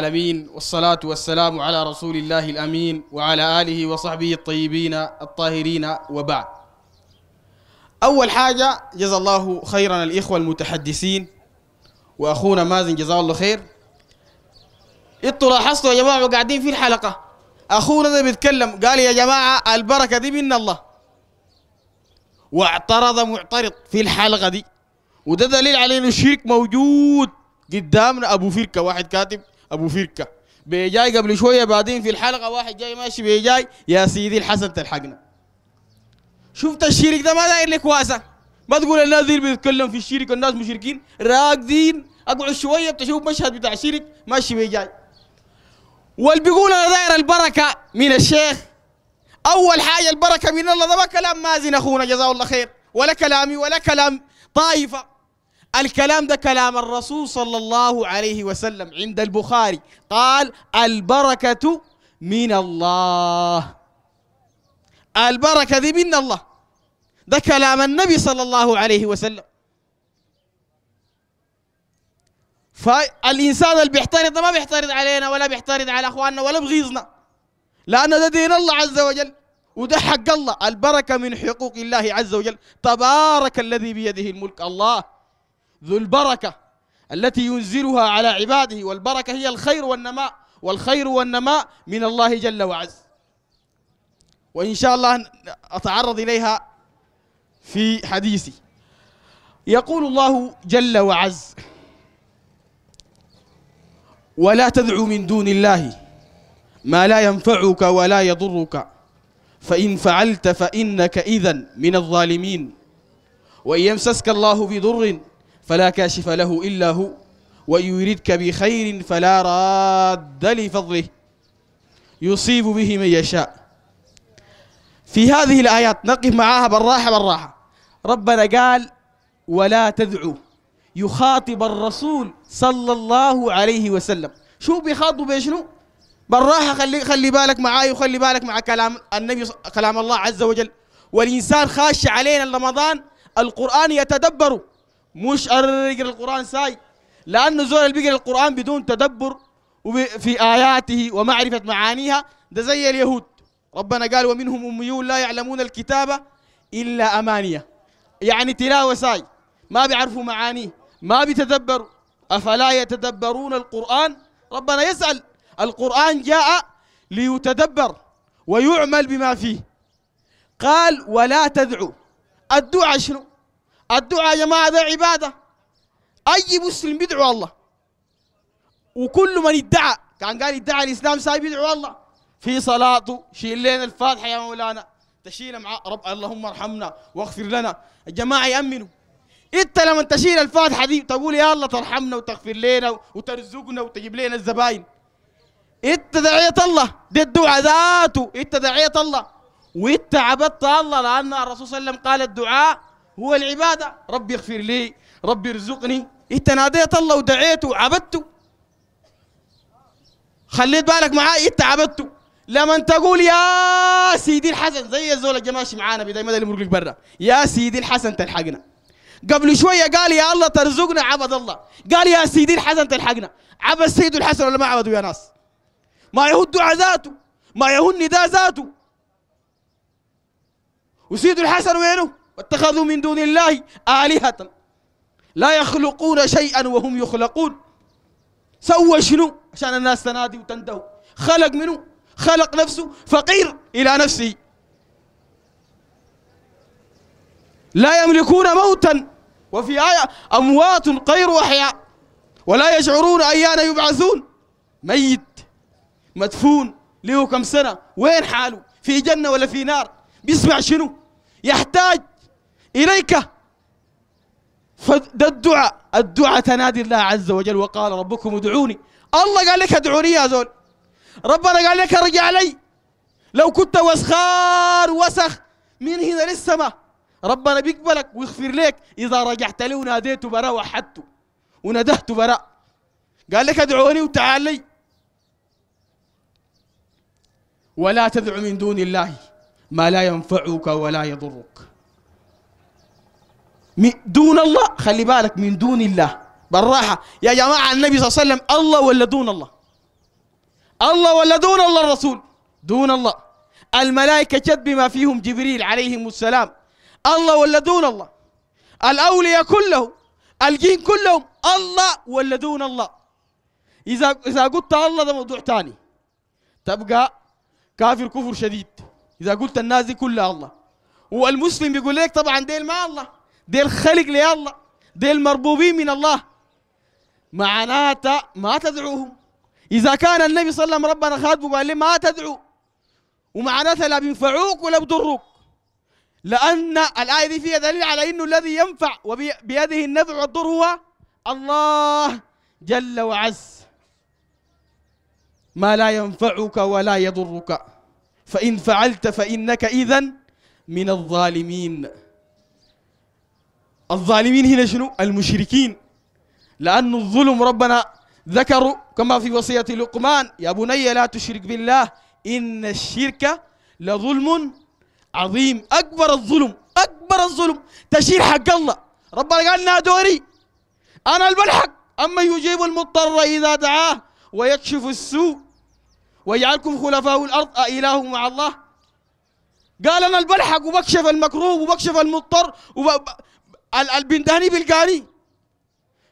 العالمين والصلاة والسلام على رسول الله الأمين وعلى آله وصحبه الطيبين الطاهرين وبعد أول حاجة جزا الله خيرا الإخوة المتحدثين وأخونا مازن جزاه الله خير انتوا لاحظتوا يا جماعة قاعدين في الحلقة أخونا ده بيتكلم قال يا جماعة البركة دي من الله واعترض معترض في الحلقة دي وده دليل علينا الشرك موجود قدامنا أبو فركة واحد كاتب ابو فركه بيجاي قبل شويه بعدين في الحلقه واحد جاي ماشي بيجاي يا سيدي الحسن تلحقنا شفت الشريك ده ما داير لك واسع ما تقول الناس دي اللي بيتكلم في الشرك الناس مشركين راقدين اقعد شويه بتشوف مشهد بتاع الشريك ماشي بيجاي واللي بيقول انا داير البركه من الشيخ اول حاجه البركه من الله ده ما كلام مازن اخونا جزاه الله خير ولا كلامي ولا كلام طائفه الكلام ده كلام الرسول صلى الله عليه وسلم عند البخاري قال البركة من الله البركة دي من الله ده كلام النبي صلى الله عليه وسلم فالإنسان اللي بيحترض ما بيحترض علينا ولا بيحترض على أخواننا ولا بغيظنا لأن ده دين الله عز وجل وده حق الله البركة من حقوق الله عز وجل تبارك الذي بيده الملك الله ذو البركة التي ينزلها على عباده والبركة هي الخير والنماء والخير والنماء من الله جل وعز وإن شاء الله أتعرض إليها في حديثي يقول الله جل وعز ولا تدع من دون الله ما لا ينفعك ولا يضرك فإن فعلت فإنك إذا من الظالمين وإن يمسسك الله بضر فلا كاشف له إلا هو وإن يردك بخير فلا راد لفضله يصيب به من يشاء في هذه الآيات نقف معاها بالراحة بالراحة ربنا قال ولا تدعو يخاطب الرسول صلى الله عليه وسلم شو بيخاطب بشنو بالراحة خلي خلي بالك معاي وخلي بالك مع كلام النبي كلام الله عز وجل والإنسان خاش علينا رمضان القرآن يتدبره مش يقرا القران ساي لانه زول اللي بيقرا القران بدون تدبر في اياته ومعرفه معانيها ده زي اليهود ربنا قال ومنهم اميون لا يعلمون الكتابه الا امانيه يعني تلاوه ساي ما بيعرفوا معانيه ما بيتدبروا افلا يتدبرون القران ربنا يسال القران جاء ليتدبر ويعمل بما فيه قال ولا تدعو الدعاء شنو الدعاء يا جماعة ده عبادة أي مسلم بيدعو الله وكل من ادعى كان قال ادعى الإسلام ساي يدعو الله في صلاته شيل لنا الفاتحة يا مولانا تشيل مع رب اللهم ارحمنا واغفر لنا الجماعة يأمنوا انت لما تشيل الفاتحة دي تقول يا الله ترحمنا وتغفر لنا وترزقنا وتجيب لنا الزباين انت دعيت الله دي الدعاء ذاته انت دعيت الله وانت عبدت الله لأن الرسول صلى الله عليه وسلم قال الدعاء هو العبادة ربي اغفر لي ربي ارزقني انت ناديت الله ودعيته وعبدته خليت بالك معاي انت عبدته لما تقول يا سيدي الحسن زي الزول اللي ماشي معانا بداية ما اللي لك برا يا سيدي الحسن تلحقنا قبل شوية قال يا الله ترزقنا عبد الله قال يا سيدي الحسن تلحقنا عبد السيد الحسن ولا ما عبدوا يا ناس ما يهد دعاء ذاته ما يهد نداء ذاته وسيد الحسن وينه واتخذوا من دون الله آلهة لا يخلقون شيئا وهم يخلقون سوى شنو عشان الناس تنادي وتندهوا خلق منو خلق نفسه فقير إلى نفسه لا يملكون موتا وفي آية أموات غير أحياء ولا يشعرون أيان يبعثون ميت مدفون له كم سنة وين حاله في جنة ولا في نار بيسمع شنو يحتاج إليك فده الدعاء الدعاء تنادي الله عز وجل وقال ربكم ادعوني الله قال لك ادعوني يا زول ربنا قال لك ارجع لي لو كنت وسخار وسخ من هنا للسماء ربنا بيقبلك ويغفر لك إذا رجعت لي وناديته برا وحدته وندهته برا قال لك ادعوني وتعال لي ولا تدع من دون الله ما لا ينفعك ولا يضرك دون الله خلي بالك من دون الله بالراحة يا جماعة النبي صلى الله عليه وسلم الله ولا دون الله الله ولا دون الله الرسول دون الله الملائكة جد بما فيهم جبريل عليهم السلام الله ولا دون الله الأولياء كلهم الجين كلهم الله ولا دون الله إذا إذا قلت الله ده موضوع ثاني تبقى كافر كفر شديد إذا قلت الناس دي كلها الله والمسلم بيقول لك طبعا ديل ما الله ديل خلق لي الله ديل مربوبين من الله معناتها ما تدعوهم إذا كان النبي صلى الله عليه وسلم ربنا خاطب وقال لي ما تدعو ومعناتها لا بينفعوك ولا بضروك لأن الآية دي فيها دليل على أنه الذي ينفع وبيده النفع والضر هو الله جل وعز ما لا ينفعك ولا يضرك فإن فعلت فإنك إذا من الظالمين الظالمين هنا شنو المشركين لأن الظلم ربنا ذكروا كما في وصية لقمان يا بني لا تشرك بالله إن الشرك لظلم عظيم أكبر الظلم أكبر الظلم تشير حق الله ربنا قال لنا دوري أنا الملحق أما يجيب المضطر إذا دعاه ويكشف السوء ويجعلكم خلفاء الأرض أإله مع الله قال أنا البلحق وبكشف المكروب وبكشف المضطر وب... البنداني بالقاري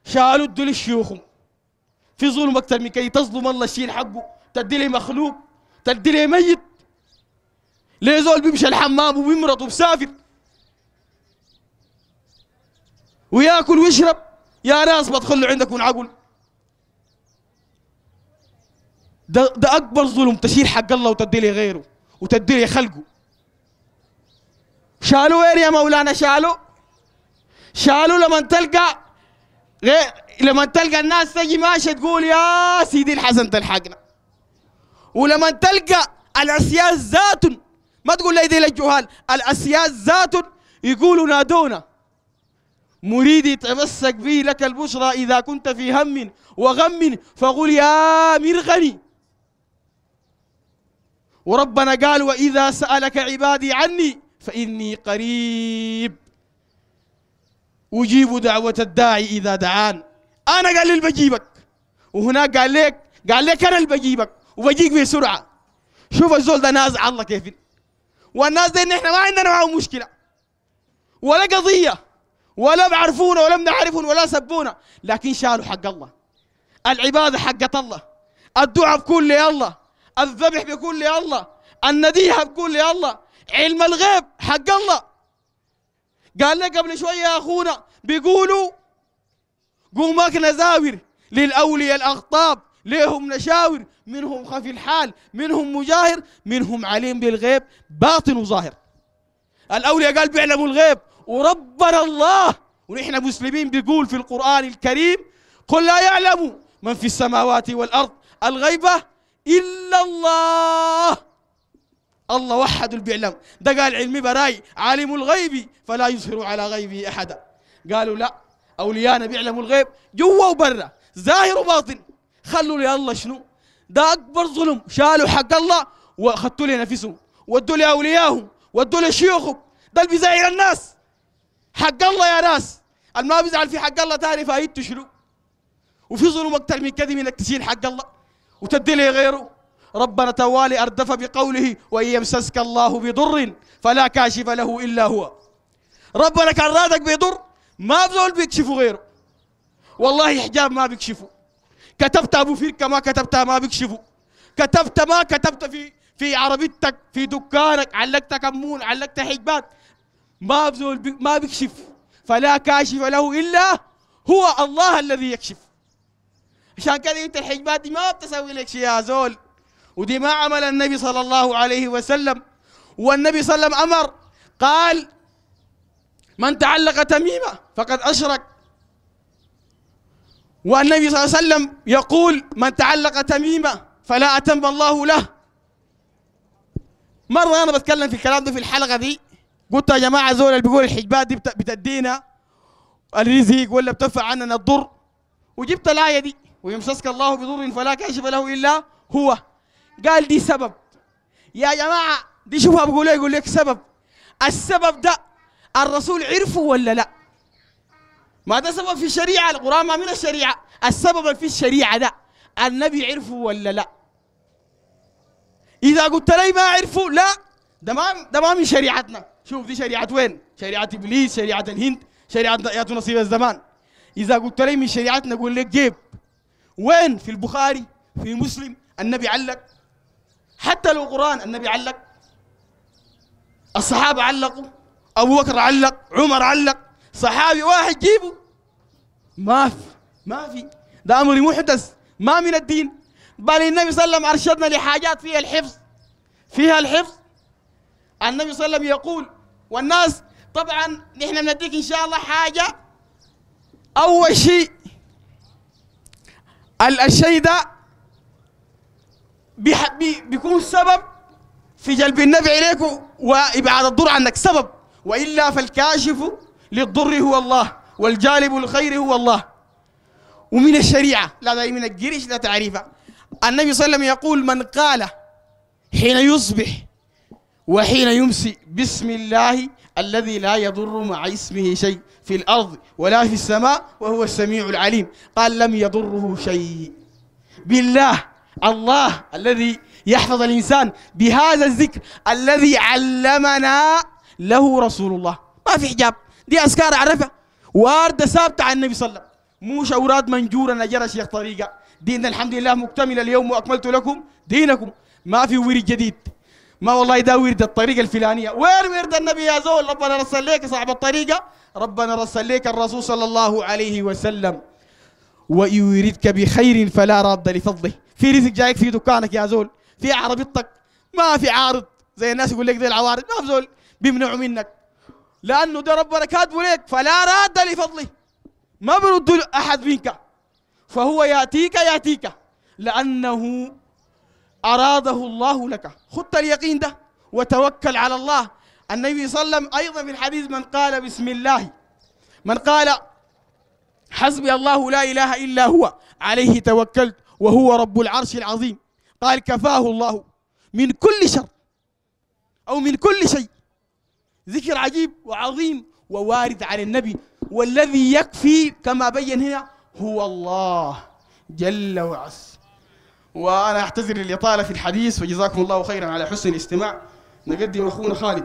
شالوا الدول الشيوخ في ظلم اكثر من كي تظلم الله الشيء حقه تدي لي مخلوق تدي لي ميت ليه زول بيمشي الحمام وبيمرض وبسافر وياكل ويشرب يا ناس بتخلوا عندكم عقل ده, ده اكبر ظلم تشيل حق الله وتدي لي غيره وتدي لي خلقه شالوا وين يا مولانا شالوا شالوا لما تلقى غير لما تلقى الناس تجي ماشيه تقول يا سيدي الحسن تلحقنا ولما تلقى الاسياد ذات ما تقول لي دي للجهال الاسياد ذات يقولوا نادونا مريدي تمسك به لك البشرى اذا كنت في هم وغم فقل يا مرغني وربنا قال واذا سالك عبادي عني فاني قريب أجيب دعوة الداعي إذا دعان أنا قال لي بجيبك وهناك قال لك قال لك أنا اللي بجيبك وبجيك بسرعة شوف الزول ده نازع الله كيف والناس دي إن إحنا ما عندنا معاهم مشكلة ولا قضية ولا بعرفونا ولا بنعرفون ولا سبونا لكن شالوا حق الله العبادة حقت الله الدعاء بكل الله الذبح بكل الله النديحة بكل الله علم الغيب حق الله قال لك قبل شوية يا أخونا بيقولوا قومك نزاور للأولياء الأغطاب ليهم نشاور منهم خفي الحال منهم مجاهر منهم عليم بالغيب باطن وظاهر الأولياء قال بيعلموا الغيب وربنا الله ونحن مسلمين بيقول في القرآن الكريم قل لا يعلم من في السماوات والأرض الغيبة إلا الله الله وحد بيعلم ده قال علمي براي عالم الغيب فلا يظهر على غيبه أحدا قالوا لا أوليانا بيعلموا الغيب جوا وبرا ظاهر وباطن خلوا لي الله شنو ده أكبر ظلم شالوا حق الله وأخذتوا لي نفسهم ودوا لي أولياهم ودوا لي شيوخهم ده اللي بيزعل الناس حق الله يا ناس اللي ما بيزعل في حق الله تعرف فايدته شنو وفي ظلم أكثر من كذب إنك تشيل حق الله وتدي لي غيره ربنا توالي أردف بقوله وإن يمسسك الله بضر فلا كاشف له إلا هو ربنا كان رادك بضر ما بزول بيكشفه غيره والله حجاب ما بيكشفه كتبت أبو فيك ما كتبتها ما بيكشفه كتبت ما كتبت في في عربيتك في دكانك علقت كمون علقت حجبات ما بزول بي ما بيكشف فلا كاشف له إلا هو الله الذي يكشف عشان كذا انت الحجبات دي ما بتسوي لك شيء يا زول ودي ما عمل النبي صلى الله عليه وسلم والنبي صلى الله عليه وسلم أمر قال من تعلق تميمة فقد أشرك والنبي صلى الله عليه وسلم يقول من تعلق تميمة فلا أتم الله له مرة أنا بتكلم في الكلام ده في الحلقة دي قلت يا جماعة زول اللي بيقول الحجبات دي بتدينا الرزق ولا بتدفع عننا الضر وجبت الآية دي ويمسسك الله بضر فلا كاشف له إلا هو قال دي سبب يا جماعة دي شوفها بقول يقول لك سبب السبب ده الرسول عرفه ولا لا ما ده سبب في الشريعة القرآن ما من الشريعة السبب في الشريعة ده النبي عرفه ولا لا إذا قلت لي ما عرفه لا ده ما ده ما من شريعتنا شوف دي شريعة وين شريعة إبليس شريعة الهند شريعة يا نصيب الزمان إذا قلت لي من شريعتنا أقول لك جيب وين في البخاري في مسلم النبي علق حتى لو قرآن النبي علق الصحابة علقوا أبو بكر علق عمر علق صحابي واحد جيبه ما في ما في ده أمر محدث ما من الدين بل النبي صلى الله عليه وسلم أرشدنا لحاجات فيها الحفظ فيها الحفظ النبي صلى الله عليه وسلم يقول والناس طبعا نحن بنديك إن شاء الله حاجة أول شيء الشيء ده بي بيكون سبب في جلب النبي إليك وإبعاد الضر عنك سبب وإلا فالكاشف للضر هو الله والجالب الخير هو الله ومن الشريعة لا داعي من الجريش لا تعريفة النبي صلى الله عليه وسلم يقول من قال حين يصبح وحين يمسي بسم الله الذي لا يضر مع اسمه شيء في الأرض ولا في السماء وهو السميع العليم قال لم يضره شيء بالله الله الذي يحفظ الإنسان بهذا الذكر الذي علمنا له رسول الله ما في حجاب دي أذكار عرفها واردة ثابتة عن النبي صلى الله عليه وسلم موش أوراد منجورة نجرة شيخ طريقة دين الحمد لله مكتمل اليوم وأكملت لكم دينكم ما في ورد جديد ما والله ده ورد الطريقة الفلانية وين ورد النبي يا زول ربنا رسل لك صاحب الطريقة ربنا رسل لك الرسول صلى الله عليه وسلم ويوردك بخير فلا راد لفضله في رزق جايك في دكانك يا زول في عربيتك ما في عارض زي الناس يقول لك زي العوارض ما في زول بيمنعوا منك لانه ده ربنا كاتبه لك فلا راد لفضله ما برد احد منك فهو ياتيك ياتيك لانه اراده الله لك خط اليقين ده وتوكل على الله النبي صلى الله عليه وسلم ايضا في الحديث من قال بسم الله من قال حسبي الله لا اله الا هو عليه توكلت وهو رب العرش العظيم قال كفاه الله من كل شر أو من كل شيء ذكر عجيب وعظيم ووارد عن النبي والذي يكفي كما بين هنا هو الله جل وعز وأنا أعتذر للإطالة في الحديث وجزاكم الله خيرا على حسن الاستماع نقدم أخونا خالد